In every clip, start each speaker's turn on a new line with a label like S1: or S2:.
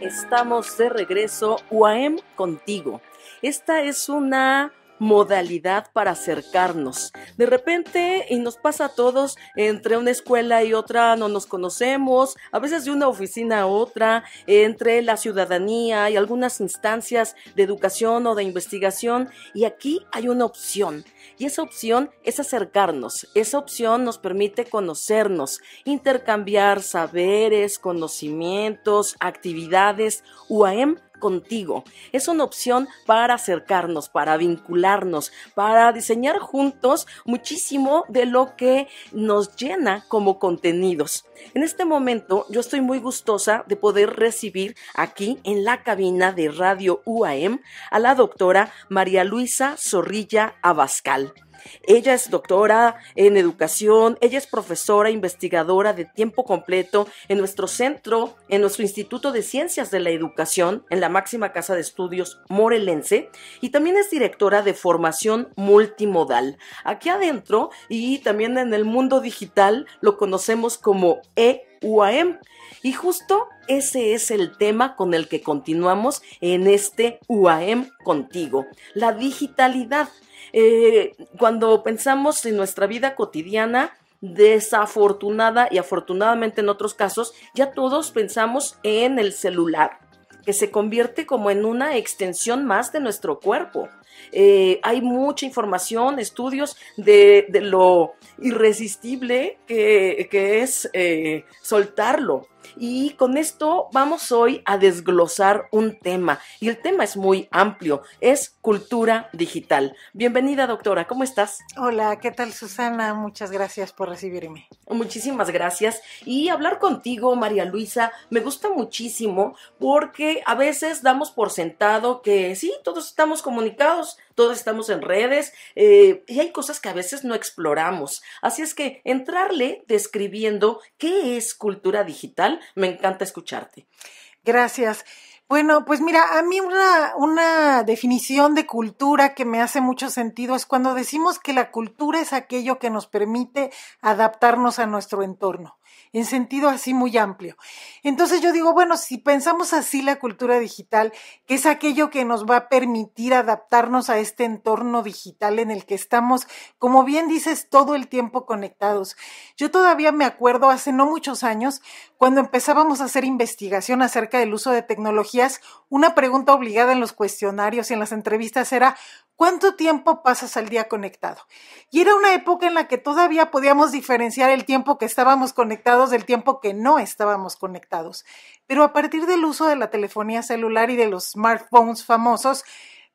S1: Estamos de regreso, UAM contigo. Esta es una modalidad para acercarnos. De repente, y nos pasa a todos, entre una escuela y otra no nos conocemos, a veces de una oficina a otra, entre la ciudadanía y algunas instancias de educación o de investigación, y aquí hay una opción. Y esa opción es acercarnos, esa opción nos permite conocernos, intercambiar saberes, conocimientos, actividades. UAM contigo. Es una opción para acercarnos, para vincularnos, para diseñar juntos muchísimo de lo que nos llena como contenidos. En este momento yo estoy muy gustosa de poder recibir aquí en la cabina de Radio UAM a la doctora María Luisa Zorrilla Abascal. Ella es doctora en educación, ella es profesora, investigadora de tiempo completo en nuestro centro, en nuestro Instituto de Ciencias de la Educación, en la máxima casa de estudios morelense, y también es directora de formación multimodal. Aquí adentro y también en el mundo digital lo conocemos como E UAM. Y justo ese es el tema con el que continuamos en este UAM contigo, la digitalidad. Eh, cuando pensamos en nuestra vida cotidiana, desafortunada y afortunadamente en otros casos, ya todos pensamos en el celular, que se convierte como en una extensión más de nuestro cuerpo. Eh, hay mucha información, estudios de, lo irresistible que, es eh, soltarlo. Y con esto vamos hoy a desglosar un tema. Y el tema es muy amplio, es cultura digital. Bienvenida, doctora, ¿cómo estás?
S2: Hola, ¿qué tal, Susana? Muchas gracias por recibirme. Muchísimas gracias. Y hablar contigo,
S1: María Luisa, me gusta muchísimo porque a veces damos por sentado que sí, todos estamos comunicados todos estamos en redes eh, y hay cosas que a veces no exploramos. Así es que entrarle describiendo qué es cultura digital, me encanta escucharte.
S2: Gracias. Bueno, pues mira, a mí una, una, definición de cultura que me hace mucho sentido es cuando decimos que la cultura es aquello que nos permite adaptarnos a nuestro entorno en sentido así muy amplio. Entonces yo digo, bueno, si pensamos así la cultura digital, que es aquello que nos va a permitir adaptarnos a este entorno digital en el que estamos, como bien dices, todo el tiempo conectados. Yo todavía me acuerdo hace no muchos años, cuando empezábamos a hacer investigación acerca del uso de tecnologías, una pregunta obligada en los cuestionarios y en las entrevistas era, ¿Cuánto tiempo pasas al día conectado? Y era una época en la que todavía podíamos diferenciar el tiempo que estábamos conectados del tiempo que no estábamos conectados. Pero a partir del uso de la telefonía celular y de los smartphones famosos,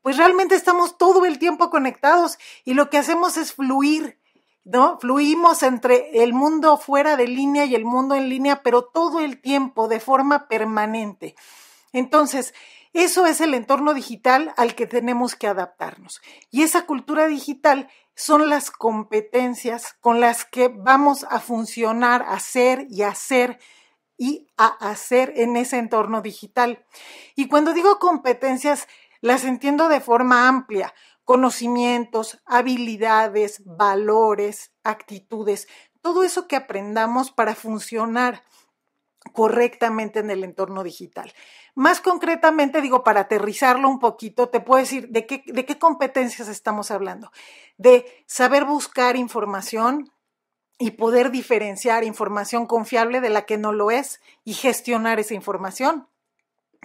S2: pues realmente estamos todo el tiempo conectados y lo que hacemos es fluir, ¿no? Fluimos entre el mundo fuera de línea y el mundo en línea, pero todo el tiempo, de forma permanente. Entonces, eso es el entorno digital al que tenemos que adaptarnos. Y esa cultura digital son las competencias con las que vamos a funcionar, a y hacer y a hacer en ese entorno digital. Y cuando digo competencias, las entiendo de forma amplia, conocimientos, habilidades, valores, actitudes, todo eso que aprendamos para funcionar correctamente en el entorno digital. Más concretamente, digo, para aterrizarlo un poquito, te puedo decir de qué, de qué competencias estamos hablando. De saber buscar información y poder diferenciar información confiable de la que no lo es y gestionar esa información.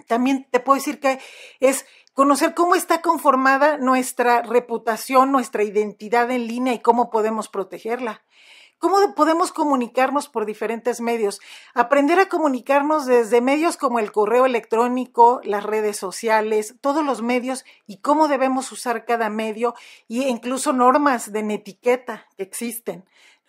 S2: También te puedo decir que es conocer cómo está conformada nuestra reputación, nuestra identidad en línea y cómo podemos protegerla. ¿Cómo podemos comunicarnos por diferentes medios? Aprender a comunicarnos desde medios como el correo electrónico, las redes sociales, todos los medios y cómo debemos usar cada medio e incluso normas de etiqueta que existen.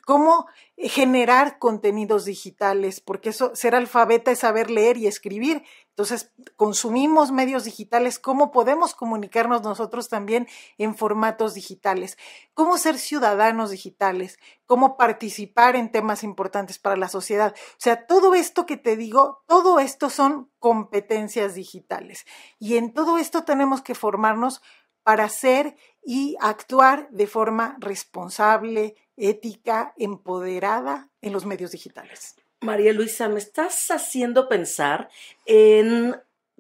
S2: Cómo eh, generar contenidos digitales, porque eso ser alfabeta es saber leer y escribir entonces, consumimos medios digitales, ¿cómo podemos comunicarnos nosotros también en formatos digitales? ¿Cómo ser ciudadanos digitales? ¿Cómo participar en temas importantes para la sociedad? O sea, todo esto que te digo, todo esto son competencias digitales. Y en todo esto tenemos que formarnos para ser y actuar de forma responsable, ética, empoderada en los medios digitales. María Luisa, me estás
S1: haciendo pensar en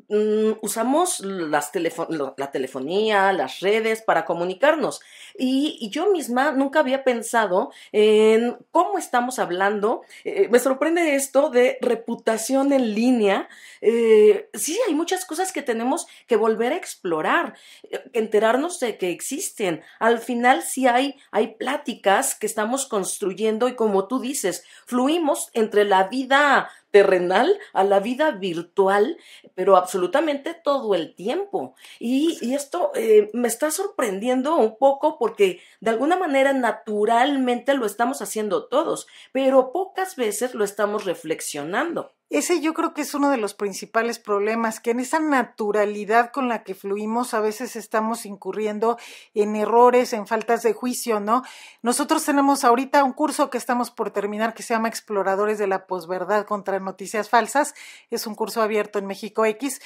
S1: Mm, usamos las la telefonía, las redes para comunicarnos. Y, yo misma nunca había pensado en cómo estamos hablando. Eh, me sorprende esto de reputación en línea. Eh, sí, hay muchas cosas que tenemos que volver a explorar, eh, enterarnos de que existen. Al final sí hay, hay pláticas que estamos construyendo y como tú dices, fluimos entre la vida terrenal a la vida virtual, pero absolutamente todo el tiempo. Y, esto eh, me está sorprendiendo un poco porque de alguna manera naturalmente
S2: lo estamos haciendo todos, pero pocas veces lo estamos reflexionando. Ese yo creo que es uno de los principales problemas, que en esa naturalidad con la que fluimos a veces estamos incurriendo en errores, en faltas de juicio, ¿no? Nosotros tenemos ahorita un curso que estamos por terminar que se llama Exploradores de la Posverdad contra Noticias Falsas. Es un curso abierto en México X.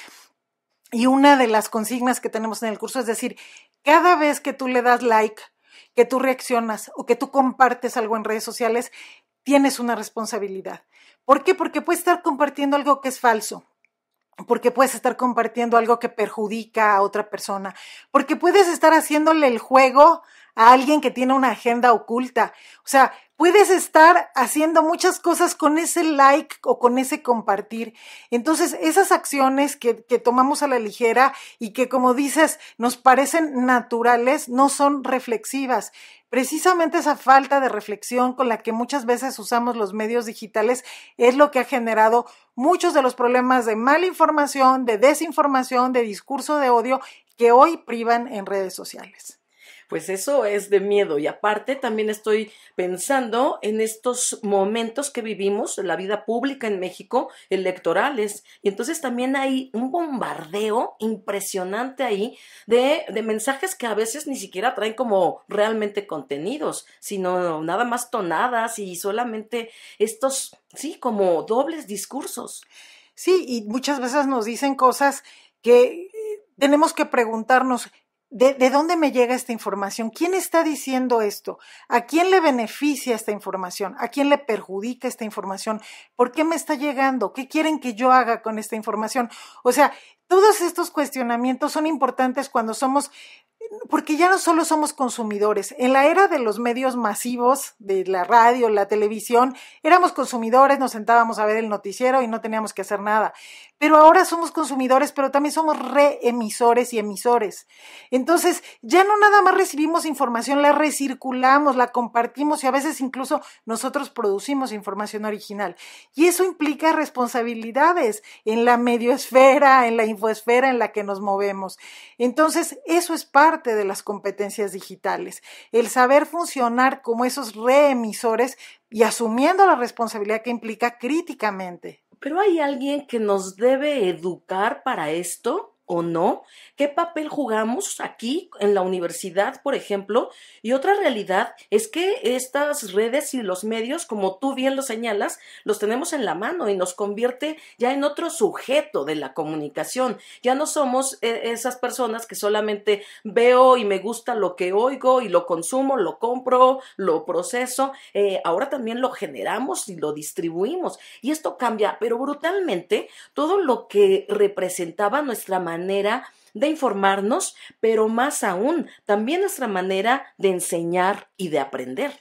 S2: Y una de las consignas que tenemos en el curso es decir, cada vez que tú le das like, que tú reaccionas o que tú compartes algo en redes sociales, tienes una responsabilidad. ¿Por qué? Porque puedes estar compartiendo algo que es falso, porque puedes estar compartiendo algo que perjudica a otra persona, porque puedes estar haciéndole el juego a alguien que tiene una agenda oculta. O sea, puedes estar haciendo muchas cosas con ese like o con ese compartir. Entonces, esas acciones que, que, tomamos a la ligera y que, como dices, nos parecen naturales, no son reflexivas. Precisamente esa falta de reflexión con la que muchas veces usamos los medios digitales es lo que ha generado muchos de los problemas de mala información, de desinformación, de discurso de odio que hoy privan en redes sociales
S1: pues eso es de miedo. Y aparte también estoy pensando en estos momentos que vivimos, la vida pública en México, electorales. Y entonces también hay un bombardeo impresionante ahí de, de mensajes que a veces ni siquiera traen como realmente contenidos, sino
S2: nada más tonadas y solamente estos, sí, como dobles discursos. Sí, y muchas veces nos dicen cosas que eh, tenemos que preguntarnos ¿De, dónde me llega esta información? ¿Quién está diciendo esto? ¿A quién le beneficia esta información? ¿A quién le perjudica esta información? ¿Por qué me está llegando? ¿Qué quieren que yo haga con esta información? O sea, todos estos cuestionamientos son importantes cuando somos porque ya no solo somos consumidores, en la era de los medios masivos, de la radio, la televisión, éramos consumidores, nos sentábamos a ver el noticiero y no teníamos que hacer nada. Pero ahora somos consumidores, pero también somos reemisores y emisores. Entonces, ya no nada más recibimos información, la recirculamos, la compartimos y a veces incluso nosotros producimos información original. Y eso implica responsabilidades en la medioesfera, en la infoesfera en la que nos movemos. Entonces, eso es parte de las competencias digitales, el saber funcionar como esos reemisores y asumiendo la responsabilidad que implica críticamente.
S1: Pero hay alguien que nos debe educar para esto o no, qué papel jugamos aquí en la universidad, por ejemplo. Y otra realidad es que estas redes y los medios, como tú bien lo señalas, los tenemos en la mano y nos convierte ya en otro sujeto de la comunicación. Ya no somos eh, esas personas que solamente veo y me gusta lo que oigo y lo consumo, lo compro, lo proceso. Eh, ahora también lo generamos y lo distribuimos. Y esto cambia, pero brutalmente, todo lo que representaba nuestra manera manera de informarnos,
S2: pero más aún, también nuestra manera de enseñar y de aprender.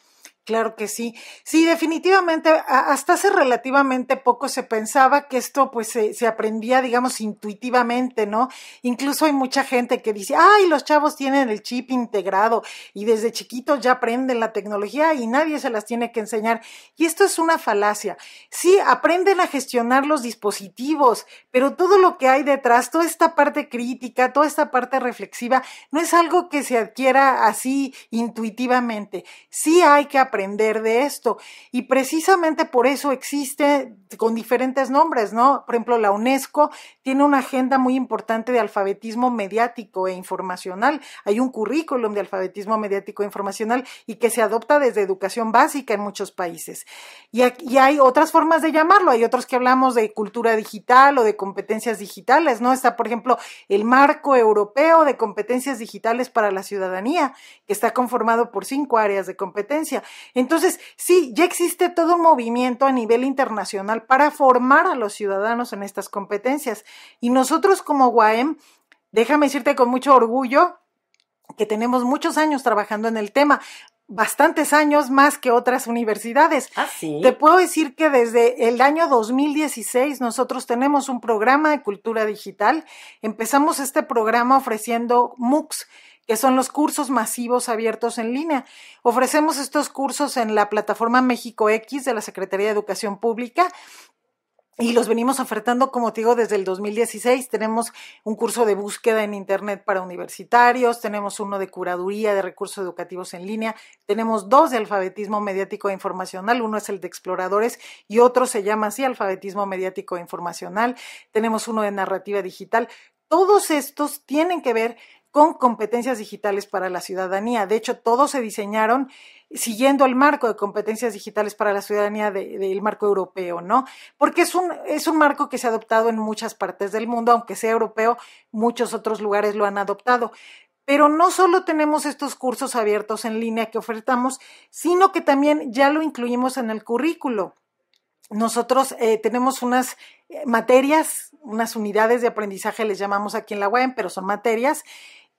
S2: Claro que sí. Sí, definitivamente, hasta hace relativamente poco se pensaba que esto pues se, se, aprendía, digamos, intuitivamente, ¿no? Incluso hay mucha gente que dice, ay, los chavos tienen el chip integrado y desde chiquitos ya aprenden la tecnología y nadie se las tiene que enseñar. Y esto es una falacia. Sí, aprenden a gestionar los dispositivos, pero todo lo que hay detrás, toda esta parte crítica, toda esta parte reflexiva, no es algo que se adquiera así intuitivamente. Sí hay que aprender de esto. Y precisamente por eso existe con diferentes nombres, ¿no? Por ejemplo, la UNESCO tiene una agenda muy importante de alfabetismo mediático e informacional. Hay un currículum de alfabetismo mediático e informacional y que se adopta desde educación básica en muchos países. Y, y hay otras formas de llamarlo. Hay otros que hablamos de cultura digital o de competencias digitales, ¿no? Está, por ejemplo, el marco europeo de competencias digitales para la ciudadanía, que está conformado por cinco áreas de competencia. Entonces, sí, ya existe todo un movimiento a nivel internacional para formar a los ciudadanos en estas competencias. Y nosotros como UAM, déjame decirte con mucho orgullo que tenemos muchos años trabajando en el tema bastantes años más que otras universidades. ¿Ah, sí? Te puedo decir que desde el año 2016 nosotros tenemos un programa de cultura digital. Empezamos este programa ofreciendo MOOCs, que son los cursos masivos abiertos en línea. Ofrecemos estos cursos en la plataforma México X de la Secretaría de Educación Pública y los venimos ofertando, como te digo, desde el 2016. Tenemos un curso de búsqueda en Internet para universitarios, tenemos uno de curaduría de recursos educativos en línea, tenemos dos de alfabetismo mediático e informacional, uno es el de exploradores y otro se llama así, alfabetismo mediático e informacional, tenemos uno de narrativa digital. Todos estos tienen que ver con competencias digitales para la ciudadanía. De hecho, todos se diseñaron siguiendo el marco de competencias digitales para la ciudadanía del marco europeo, ¿no? Porque es un, es un marco que se ha adoptado en muchas partes del mundo, aunque sea europeo, muchos otros lugares lo han adoptado. Pero no solo tenemos estos cursos abiertos en línea que ofertamos, sino que también ya lo incluimos en el currículo. Nosotros eh, tenemos unas eh, materias, unas unidades de aprendizaje, les llamamos aquí en la web, pero son materias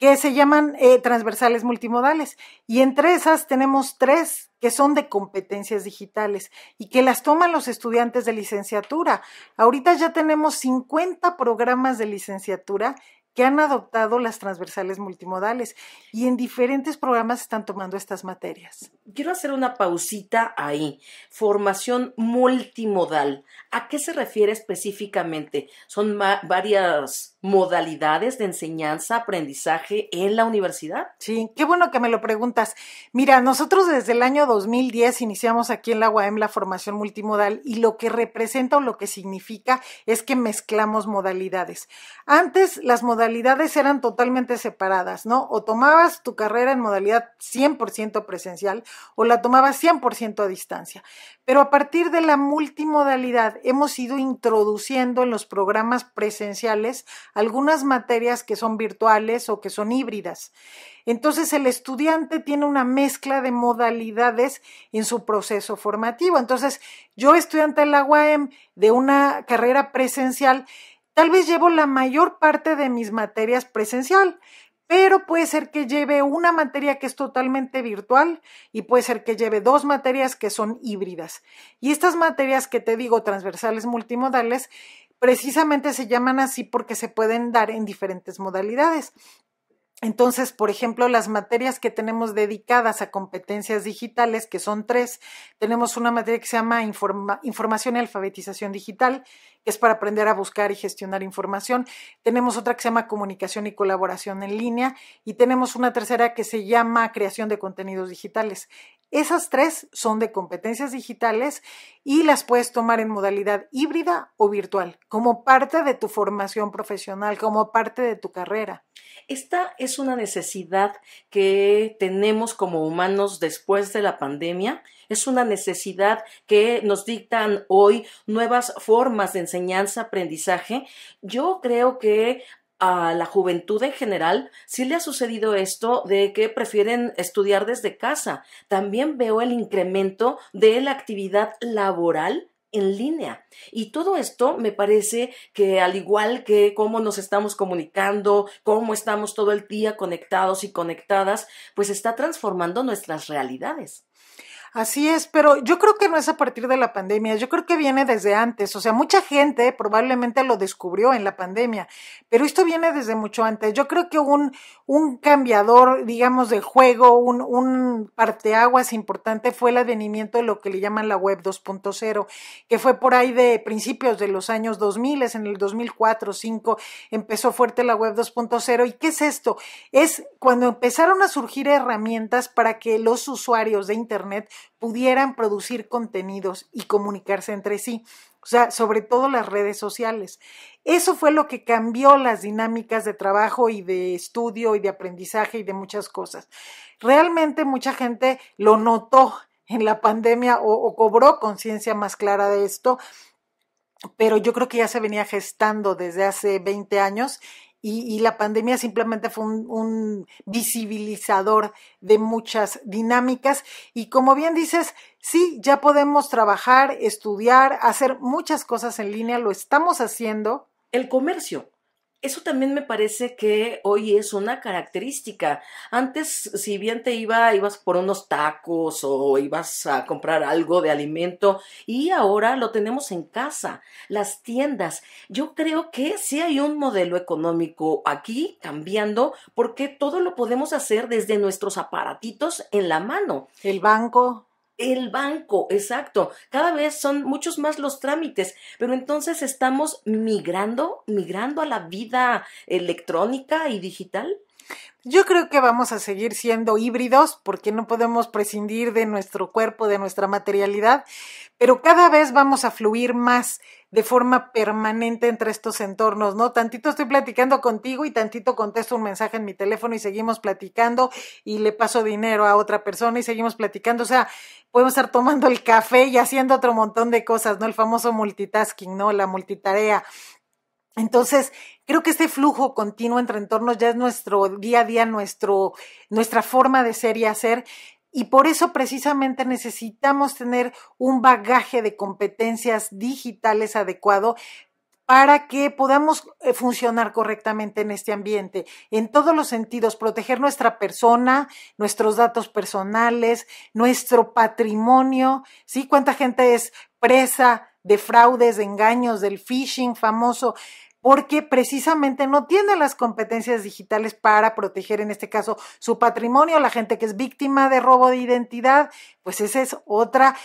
S2: que se llaman eh, transversales multimodales. Y entre esas tenemos tres que son de competencias digitales y que las toman los estudiantes de licenciatura. Ahorita ya tenemos 50 programas de licenciatura que han adoptado las transversales multimodales y en diferentes programas están tomando estas materias.
S1: Quiero hacer una pausita ahí. Formación multimodal. ¿A qué se refiere específicamente? Son varias modalidades de enseñanza, aprendizaje
S2: en la universidad? Sí, qué bueno que me lo preguntas. Mira, nosotros desde el año 2010 iniciamos aquí en la UAM la formación multimodal y lo que representa o lo que significa es que mezclamos modalidades. Antes las modalidades eran totalmente separadas, ¿no? O tomabas tu carrera en modalidad 100% presencial o la tomabas 100% a distancia. Pero a partir de la multimodalidad hemos ido introduciendo en los programas presenciales algunas materias que son virtuales o que son híbridas. Entonces el estudiante tiene una mezcla de modalidades en su proceso formativo. Entonces yo estudiante de la UAM de una carrera presencial, tal vez llevo la mayor parte de mis materias presencial, pero puede ser que lleve una materia que es totalmente virtual y puede ser que lleve dos materias que son híbridas. Y estas materias que te digo transversales multimodales, precisamente se llaman así porque se pueden dar en diferentes modalidades. Entonces, por ejemplo, las materias que tenemos dedicadas a competencias digitales, que son tres, tenemos una materia que se llama Información y Alfabetización Digital, es para aprender a buscar y gestionar información. Tenemos otra que se llama comunicación y colaboración en línea y tenemos una tercera que se llama creación de contenidos digitales. Esas tres son de competencias digitales y las puedes tomar en modalidad híbrida o virtual, como parte de tu formación profesional, como parte de tu carrera. Esta
S1: es una necesidad que tenemos como humanos después de la pandemia es una necesidad que nos dictan hoy nuevas formas de enseñanza, aprendizaje. Yo creo que a la juventud en general sí le ha sucedido esto de que prefieren estudiar desde casa. También veo el incremento de la actividad laboral en línea. Y todo esto me parece que al igual que cómo nos estamos comunicando, cómo estamos todo el día
S2: conectados y conectadas, pues está transformando nuestras realidades. Así es, pero yo creo que no es a partir de la pandemia, yo creo que viene desde antes, o sea, mucha gente probablemente lo descubrió en la pandemia, pero esto viene desde mucho antes. Yo creo que un, un cambiador, digamos, de juego, un, un parteaguas importante fue el advenimiento de lo que le llaman la web 2.0, que fue por ahí de principios de los años 2000, en el 2004, 2005, empezó fuerte la web 2.0. ¿Y qué es esto? Es cuando empezaron a surgir herramientas para que los usuarios de Internet pudieran producir contenidos y comunicarse entre sí, o sea, sobre todo las redes sociales. Eso fue lo que cambió las dinámicas de trabajo y de estudio y de aprendizaje y de muchas cosas. Realmente mucha gente lo notó en la pandemia o, cobró conciencia más clara de esto, pero yo creo que ya se venía gestando desde hace 20 años y, la pandemia simplemente fue un, visibilizador de muchas dinámicas y como bien dices, sí, ya podemos trabajar, estudiar, hacer muchas cosas en línea, lo estamos haciendo. El comercio, eso también me parece que hoy es una
S1: característica. Antes, si bien te iba, ibas por unos tacos o ibas a comprar algo de alimento y ahora lo tenemos en casa, las tiendas. Yo creo que sí hay un modelo económico aquí cambiando porque todo lo podemos hacer desde nuestros aparatitos en la mano. El banco. El banco, exacto. Cada vez son muchos más los trámites, pero entonces estamos
S2: migrando, migrando a la vida electrónica y digital. Yo creo que vamos a seguir siendo híbridos porque no podemos prescindir de nuestro cuerpo, de nuestra materialidad, pero cada vez vamos a fluir más de forma permanente entre estos entornos, ¿no? Tantito estoy platicando contigo y tantito contesto un mensaje en mi teléfono y seguimos platicando y le paso dinero a otra persona y seguimos platicando, o sea, podemos estar tomando el café y haciendo otro montón de cosas, ¿no? El famoso multitasking, ¿no? La multitarea. Entonces, creo que este flujo continuo entre entornos ya es nuestro día a día, nuestro, nuestra forma de ser y hacer. Y por eso precisamente necesitamos tener un bagaje de competencias digitales adecuado para que podamos eh, funcionar correctamente en este ambiente, en todos los sentidos, proteger nuestra persona, nuestros datos personales, nuestro patrimonio, ¿sí? ¿Cuánta gente es presa de fraudes, de engaños, del phishing famoso, porque precisamente no tiene las competencias digitales para proteger, en este caso, su patrimonio, la gente que es víctima de robo de identidad, pues esa es otra,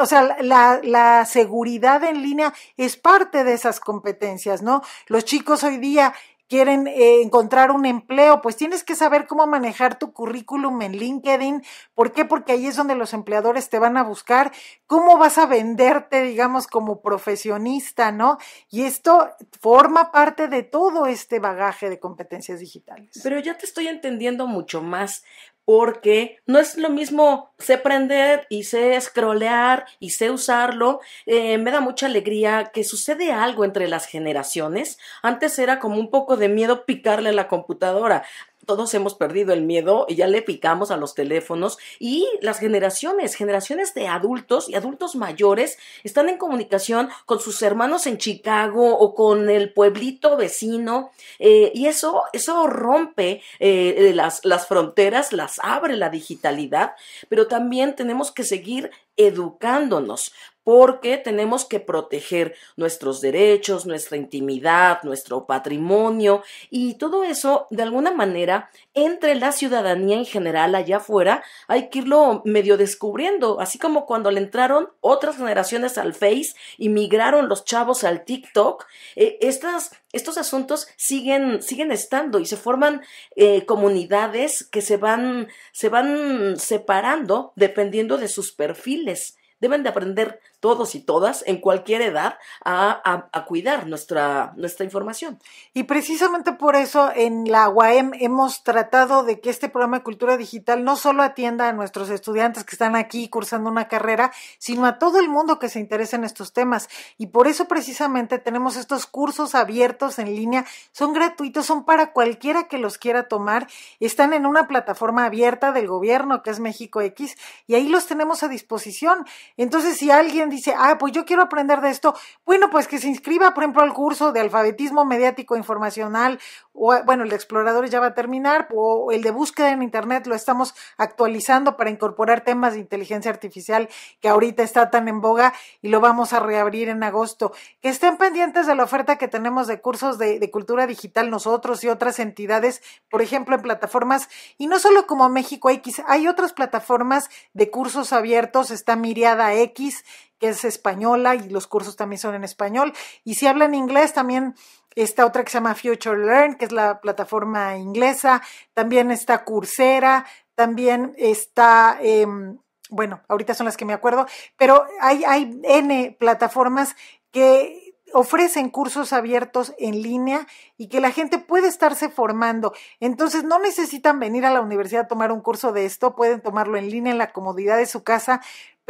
S2: o sea, la, la seguridad en línea es parte de esas competencias, ¿no? Los chicos hoy día quieren eh, encontrar un empleo, pues tienes que saber cómo manejar tu currículum en LinkedIn. ¿Por qué? Porque ahí es donde los empleadores te van a buscar. ¿Cómo vas a venderte, digamos, como profesionista, no? Y esto forma parte de todo este bagaje de competencias digitales.
S1: Pero ya te estoy entendiendo mucho más, porque no es lo mismo sé prender y sé scrollear y sé usarlo. Eh, me da mucha alegría que sucede algo entre las generaciones. Antes era como un poco de miedo picarle a la computadora todos hemos perdido el miedo y ya le picamos a los teléfonos y las generaciones, generaciones de adultos y adultos mayores están en comunicación con sus hermanos en Chicago o con el pueblito vecino eh, y eso, eso rompe eh, eh, las fronteras, las abre la digitalidad, pero también tenemos que seguir educándonos porque tenemos que proteger nuestros derechos, nuestra intimidad, nuestro patrimonio y todo eso, de alguna manera, entre la ciudadanía en general allá afuera, hay que irlo medio descubriendo, así como cuando le entraron otras generaciones al Face y migraron los chavos al TikTok, eh, estas estos asuntos siguen, siguen estando y se forman eh, comunidades que se van, se van separando dependiendo de sus perfiles. Deben de aprender todos y todas, en cualquier edad, a, a, cuidar
S2: nuestra, nuestra información. Y precisamente por eso en la UAM hemos tratado de que este programa de cultura digital no solo atienda a nuestros estudiantes que están aquí cursando una carrera, sino a todo el mundo que se interesa en estos temas. Y por eso precisamente tenemos estos cursos abiertos en línea, son gratuitos, son para cualquiera que los quiera tomar, están en una plataforma abierta del gobierno que es México X y ahí los tenemos a disposición. Entonces, si alguien dice, ah, pues yo quiero aprender de esto, bueno, pues que se inscriba, por ejemplo, al curso de alfabetismo mediático informacional, o bueno, el explorador ya va a terminar, o el de búsqueda en Internet lo estamos actualizando para incorporar temas de inteligencia artificial que ahorita está tan en boga y lo vamos a reabrir en agosto. Que estén pendientes de la oferta que tenemos de cursos de cultura digital nosotros y otras entidades, por ejemplo, en plataformas, y no solo como México X, hay otras plataformas de cursos abiertos, está Miriada X, que es española y los cursos también son en español. Y si hablan inglés, también está otra que se llama Future Learn, que es la plataforma inglesa. También está Coursera, también está... Em, bueno, ahorita son las que me acuerdo, pero hay, hay N plataformas que ofrecen cursos abiertos en línea y que la gente puede estarse formando. Entonces, no necesitan venir a la universidad a tomar un curso de esto, pueden tomarlo en línea en la comodidad de su casa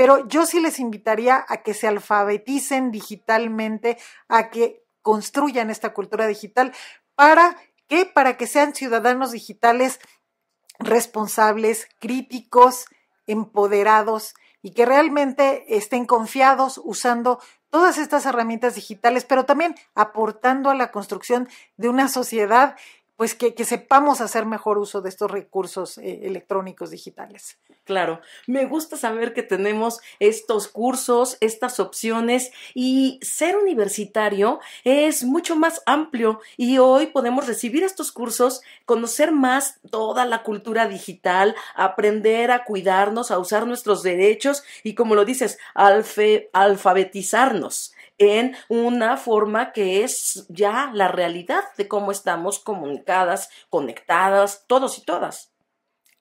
S2: pero yo sí les invitaría a que se alfabeticen digitalmente, a que construyan esta cultura digital para que para que sean ciudadanos digitales responsables, críticos, empoderados y que realmente estén confiados usando todas estas herramientas digitales, pero también aportando a la construcción de una sociedad pues que, sepamos hacer mejor uso de estos recursos eh, electrónicos digitales.
S1: Claro, me gusta saber que tenemos estos cursos, estas opciones y ser universitario es mucho más amplio y hoy podemos recibir estos cursos, conocer más toda la cultura digital, aprender a cuidarnos, a usar nuestros derechos y como lo dices, alfabetizarnos en una forma que es ya la realidad de cómo estamos comunicadas, conectadas, todos y
S2: todas.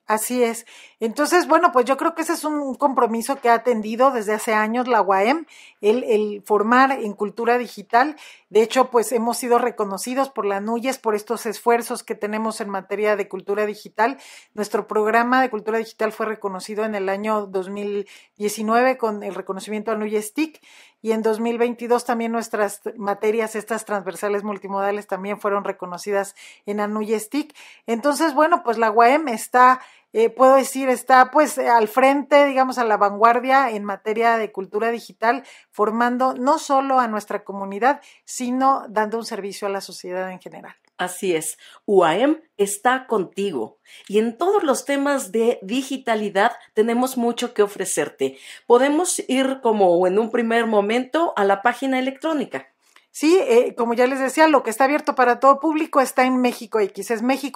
S2: Así es. Entonces, bueno, pues yo creo que ese es un compromiso que ha atendido desde hace años la UAM, el, formar en cultura digital. De hecho, pues hemos sido reconocidos por la NUYES por estos esfuerzos que tenemos en materia de cultura digital. Nuestro programa de cultura digital fue reconocido en el año 2019 con el reconocimiento a NUYES TIC y en 2022 también nuestras materias, estas transversales multimodales, también fueron reconocidas en NUYES TIC. Entonces, bueno, pues la UAM está eh, puedo decir, está pues eh, al frente, digamos, a la vanguardia en materia de cultura digital, formando no solo a nuestra comunidad, sino dando un servicio a la sociedad en general.
S1: Así es, UAM está contigo y en todos los temas de digitalidad tenemos mucho que ofrecerte.
S2: Podemos ir como en un primer momento a la página electrónica. Sí, eh, como ya les decía, lo que está abierto para todo público está en México X, es mx.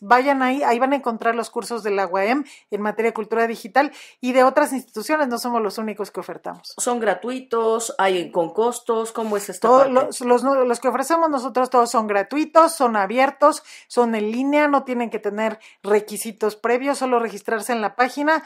S2: Vayan ahí, ahí van a encontrar los cursos de la UAM en materia de cultura digital y de otras instituciones, no somos los únicos que ofertamos. Son gratuitos, hay con costos, ¿cómo es esto? los, que ofrecemos nosotros todos son gratuitos, son abiertos, son en línea, no tienen que tener requisitos previos, solo registrarse en la página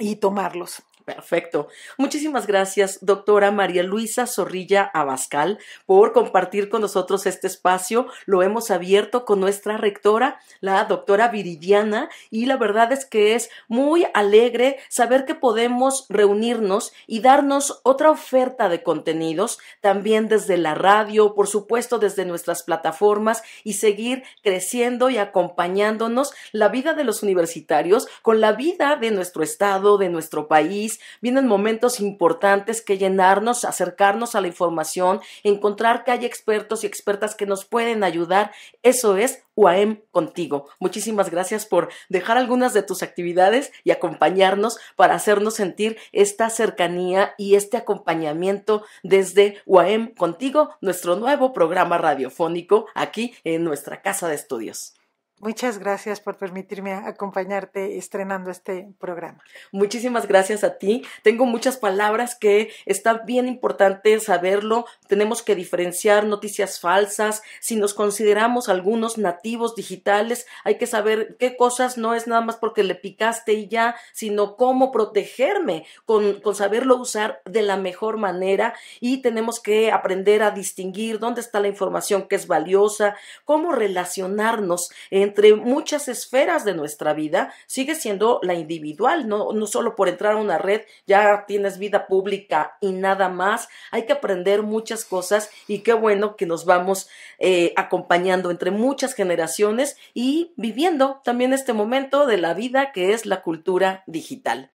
S2: y tomarlos. Perfecto. Muchísimas gracias, doctora María Luisa Zorrilla Abascal,
S1: por compartir con nosotros este espacio. Lo hemos abierto con nuestra rectora, la doctora Viridiana, y la verdad es que es muy alegre saber que podemos reunirnos y darnos otra oferta de contenidos, también desde la radio, por supuesto, desde nuestras plataformas y seguir creciendo y acompañándonos la vida de los universitarios con la vida de nuestro estado, de nuestro país vienen momentos importantes que llenarnos, acercarnos a la información, encontrar que hay expertos y expertas que nos pueden ayudar. Eso es UAM contigo. Muchísimas gracias por dejar algunas de tus actividades y acompañarnos para hacernos sentir esta cercanía y este acompañamiento desde UAM contigo, nuestro nuevo programa radiofónico aquí en nuestra casa de estudios.
S2: Muchas gracias por permitirme acompañarte estrenando este programa. Muchísimas gracias a ti. Tengo muchas palabras que está bien importante saberlo. Tenemos
S1: que diferenciar noticias falsas. Si nos consideramos algunos nativos digitales, hay que saber qué cosas no es nada más porque le picaste y ya, sino cómo protegerme con, con saberlo usar de la mejor manera y tenemos que aprender a distinguir dónde está la información que es valiosa, cómo relacionarnos en entre muchas esferas de nuestra vida sigue siendo la individual, no, solo por entrar a una red ya tienes vida pública y nada más, hay que aprender muchas cosas y qué bueno que nos vamos eh, acompañando entre muchas generaciones y viviendo también este momento de la vida que es la cultura digital.